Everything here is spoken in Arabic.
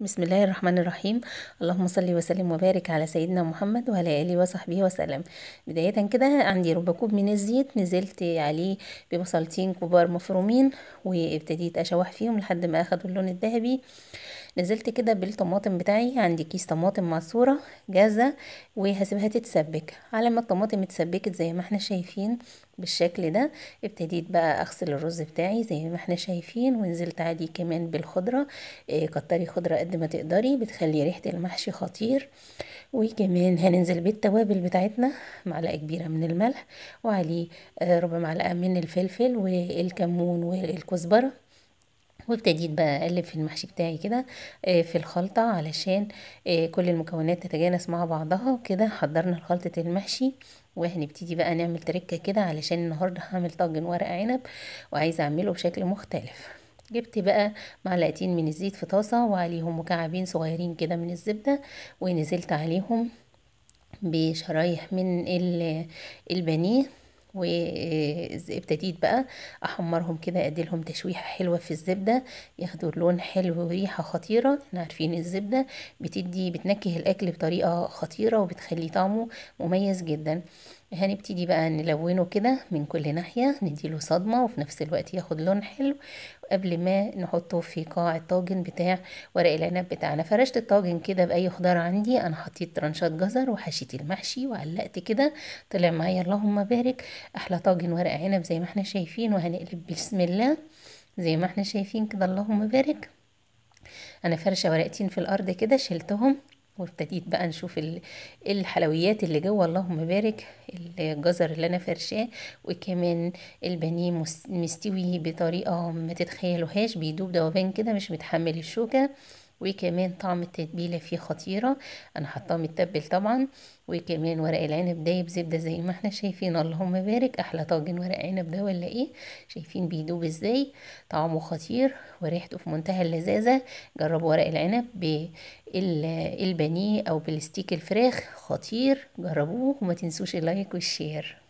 بسم الله الرحمن الرحيم اللهم صل وسلم وبارك على سيدنا محمد وعلى اله وصحبه وسلم بدايه كده عندي ربع كوب من الزيت نزلت عليه ببصلتين كبار مفرومين وابتديت اشوح فيهم لحد ما اخدوا اللون الذهبي نزلت كده بالطماطم بتاعي عندي كيس طماطم معصوره جاهزه وهسيبها تتسبك على ما الطماطم اتسبكت زي ما احنا شايفين بالشكل ده ابتديت بقى اغسل الرز بتاعي زي ما احنا شايفين ونزلت عادي كمان بالخضره إيه كتري خضره قد ما تقدري بتخلي ريحه المحشي خطير وكمان هننزل بالتوابل بتاعتنا معلقه كبيره من الملح وعليه آه، ربع معلقه من الفلفل والكمون والكزبره وابتديت بقى اقلب في المحشي بتاعي كده آه، في الخلطة علشان آه، كل المكونات تتجانس مع بعضها وكده حضرنا خلطة المحشي وهنبتدي بقى نعمل تركة كده علشان النهاردة هعمل طاجن ورق عنب وعايزة اعمله بشكل مختلف جبت بقى معلقتين من الزيت في طاسة وعليهم مكعبين صغيرين كده من الزبدة ونزلت عليهم بشرايح من البانيه وابتديت بقى احمرهم كده اديلهم تشويحه حلوه في الزبده ياخدوا لون حلو وريحه خطيره احنا عارفين الزبده بتدي بتنكه الاكل بطريقه خطيره وبتخلي طعمه مميز جدا هنبتدي بقى نلونه كده من كل ناحيه نديله صدمه وفي نفس الوقت ياخد لون حلو قبل ما نحطه في قاع الطاجن بتاع ورق العنب بتاعنا فرشت الطاجن كده باي خضار عندي انا حطيت رنشات جزر وحشيت المحشي وعلقت كده طلع معايا اللهم بارك احلى طاجن ورق عنب زي ما احنا شايفين وهنقلب بسم الله زي ما احنا شايفين كده اللهم بارك انا فرشه ورقتين في الارض كده شلتهم وابتديت بقى نشوف الحلويات اللي جوه اللهم بارك الجزر اللي انا فرشاه وكمان البانيه مستوي بطريقه ما تتخيلوهاش بيدوب دوبان كده مش متحمل الشوكه وكمان طعم التتبيله فيه خطيره انا حطاه متبل طبعا وكمان ورق العنب دايب زبده زي ما احنا شايفين اللهم بارك احلى طاجن ورق عنب ده ولا ايه شايفين بيدوب ازاي طعمه خطير وريحته في منتهى اللذاذه جربوا ورق العنب بالبانيه او بالستيك الفراخ خطير جربوه وما تنسوش اللايك والشير